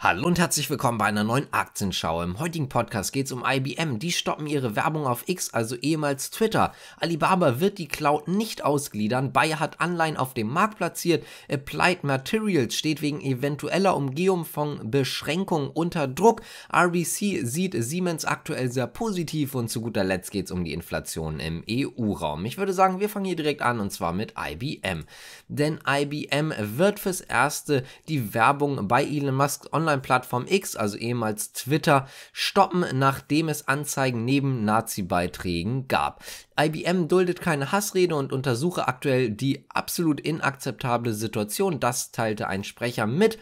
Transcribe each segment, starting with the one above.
Hallo und herzlich willkommen bei einer neuen Aktienschau. Im heutigen Podcast geht es um IBM. Die stoppen ihre Werbung auf X, also ehemals Twitter. Alibaba wird die Cloud nicht ausgliedern. Bayer hat Anleihen auf dem Markt platziert. Applied Materials steht wegen eventueller Umgehung von Beschränkungen unter Druck. RBC sieht Siemens aktuell sehr positiv und zu guter Letzt geht es um die Inflation im EU-Raum. Ich würde sagen, wir fangen hier direkt an und zwar mit IBM. Denn IBM wird fürs Erste die Werbung bei Elon Musk online Online-Plattform X, also ehemals Twitter, stoppen, nachdem es Anzeigen neben Nazi-Beiträgen gab. IBM duldet keine Hassrede und untersuche aktuell die absolut inakzeptable Situation. Das teilte ein Sprecher mit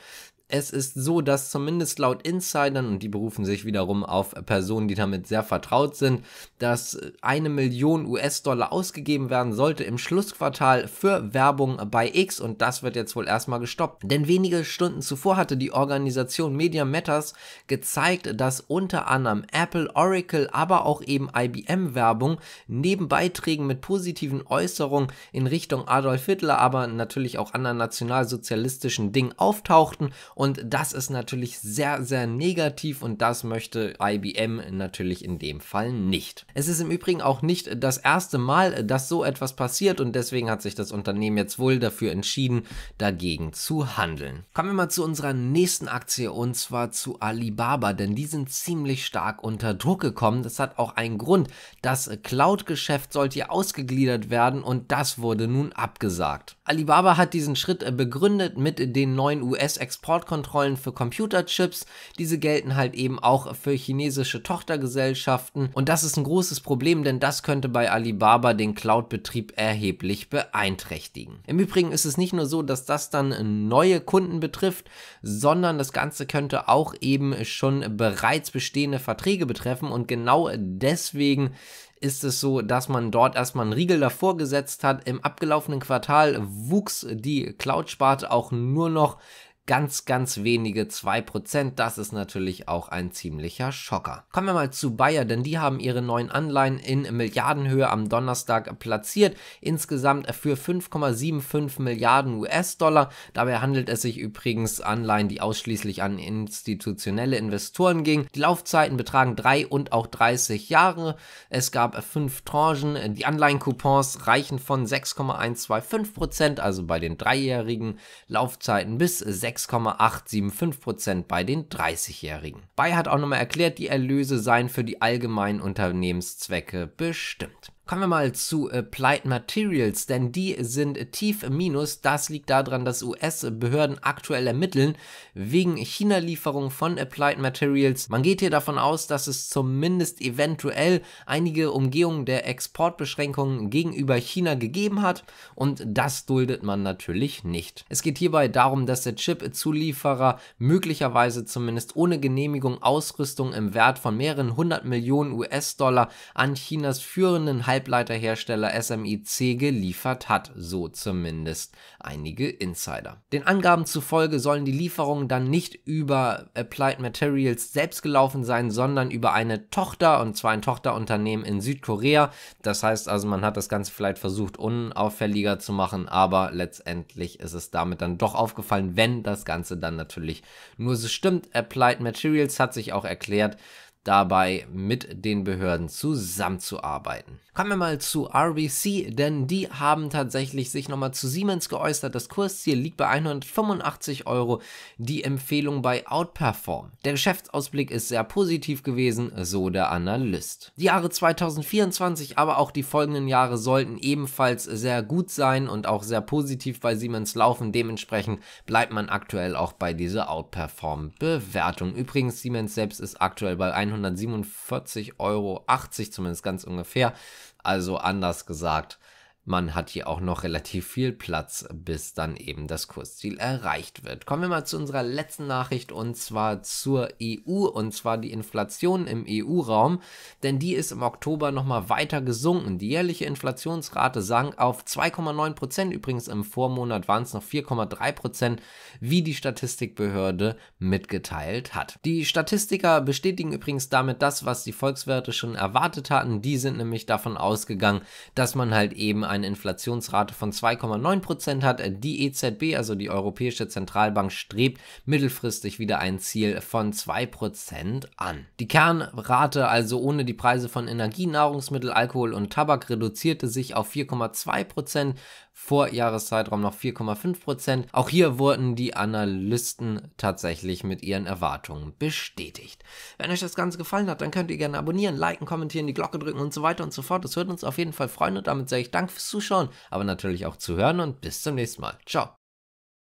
es ist so, dass zumindest laut Insidern, und die berufen sich wiederum auf Personen, die damit sehr vertraut sind, dass eine Million US-Dollar ausgegeben werden sollte im Schlussquartal für Werbung bei X und das wird jetzt wohl erstmal gestoppt. Denn wenige Stunden zuvor hatte die Organisation Media Matters gezeigt, dass unter anderem Apple, Oracle, aber auch eben IBM-Werbung neben Beiträgen mit positiven Äußerungen in Richtung Adolf Hitler, aber natürlich auch anderen nationalsozialistischen Dingen auftauchten und das ist natürlich sehr, sehr negativ und das möchte IBM natürlich in dem Fall nicht. Es ist im Übrigen auch nicht das erste Mal, dass so etwas passiert und deswegen hat sich das Unternehmen jetzt wohl dafür entschieden, dagegen zu handeln. Kommen wir mal zu unserer nächsten Aktie und zwar zu Alibaba, denn die sind ziemlich stark unter Druck gekommen. Das hat auch einen Grund. Das Cloud-Geschäft sollte hier ausgegliedert werden und das wurde nun abgesagt. Alibaba hat diesen Schritt äh, begründet mit den neuen US-Export Exportkontrollen für Computerchips. Diese gelten halt eben auch für chinesische Tochtergesellschaften. Und das ist ein großes Problem, denn das könnte bei Alibaba den Cloud-Betrieb erheblich beeinträchtigen. Im Übrigen ist es nicht nur so, dass das dann neue Kunden betrifft, sondern das Ganze könnte auch eben schon bereits bestehende Verträge betreffen. Und genau deswegen ist es so, dass man dort erstmal einen Riegel davor gesetzt hat. Im abgelaufenen Quartal wuchs die Cloud-Sparte auch nur noch ganz, ganz wenige 2%. Das ist natürlich auch ein ziemlicher Schocker. Kommen wir mal zu Bayer, denn die haben ihre neuen Anleihen in Milliardenhöhe am Donnerstag platziert. Insgesamt für 5,75 Milliarden US-Dollar. Dabei handelt es sich übrigens Anleihen, die ausschließlich an institutionelle Investoren gingen. Die Laufzeiten betragen 3 und auch 30 Jahre. Es gab 5 Tranchen. Die Anleihen-Coupons reichen von 6,125%, also bei den dreijährigen Laufzeiten bis 6 6,875% bei den 30-Jährigen. Bayer hat auch nochmal erklärt, die Erlöse seien für die allgemeinen Unternehmenszwecke bestimmt. Kommen wir mal zu äh, Applied Materials, denn die sind äh, tief im Minus. Das liegt daran, dass US-Behörden aktuell ermitteln wegen China-Lieferung von Applied Materials. Man geht hier davon aus, dass es zumindest eventuell einige Umgehungen der Exportbeschränkungen gegenüber China gegeben hat und das duldet man natürlich nicht. Es geht hierbei darum, dass der Chip-Zulieferer möglicherweise zumindest ohne Genehmigung Ausrüstung im Wert von mehreren hundert Millionen US-Dollar an Chinas führenden Halbleiter Halbleiterhersteller SMIC geliefert hat, so zumindest einige Insider. Den Angaben zufolge sollen die Lieferungen dann nicht über Applied Materials selbst gelaufen sein, sondern über eine Tochter, und zwar ein Tochterunternehmen in Südkorea. Das heißt also, man hat das Ganze vielleicht versucht, unauffälliger zu machen, aber letztendlich ist es damit dann doch aufgefallen, wenn das Ganze dann natürlich nur so stimmt. Applied Materials hat sich auch erklärt, dabei mit den Behörden zusammenzuarbeiten. Kommen wir mal zu RBC, denn die haben tatsächlich sich nochmal zu Siemens geäußert. Das Kursziel liegt bei 185 Euro, die Empfehlung bei Outperform. Der Geschäftsausblick ist sehr positiv gewesen, so der Analyst. Die Jahre 2024, aber auch die folgenden Jahre sollten ebenfalls sehr gut sein und auch sehr positiv bei Siemens laufen. Dementsprechend bleibt man aktuell auch bei dieser Outperform-Bewertung. Übrigens, Siemens selbst ist aktuell bei 100 147,80 Euro, zumindest ganz ungefähr. Also anders gesagt, man hat hier auch noch relativ viel Platz, bis dann eben das Kursziel erreicht wird. Kommen wir mal zu unserer letzten Nachricht und zwar zur EU und zwar die Inflation im EU-Raum, denn die ist im Oktober nochmal weiter gesunken. Die jährliche Inflationsrate sank auf 2,9 Prozent, übrigens im Vormonat waren es noch 4,3 Prozent, wie die Statistikbehörde mitgeteilt hat. Die Statistiker bestätigen übrigens damit das, was die Volkswerte schon erwartet hatten. Die sind nämlich davon ausgegangen, dass man halt eben ein eine Inflationsrate von 2,9 Prozent hat. Die EZB, also die Europäische Zentralbank, strebt mittelfristig wieder ein Ziel von 2 Prozent an. Die Kernrate, also ohne die Preise von Energie, Nahrungsmittel, Alkohol und Tabak, reduzierte sich auf 4,2 Prozent. Vor Jahreszeitraum noch 4,5 Prozent. Auch hier wurden die Analysten tatsächlich mit ihren Erwartungen bestätigt. Wenn euch das Ganze gefallen hat, dann könnt ihr gerne abonnieren, liken, kommentieren, die Glocke drücken und so weiter und so fort. Das würde uns auf jeden Fall freuen und damit sage ich Dank fürs zuschauen, aber natürlich auch zu hören und bis zum nächsten Mal. Ciao.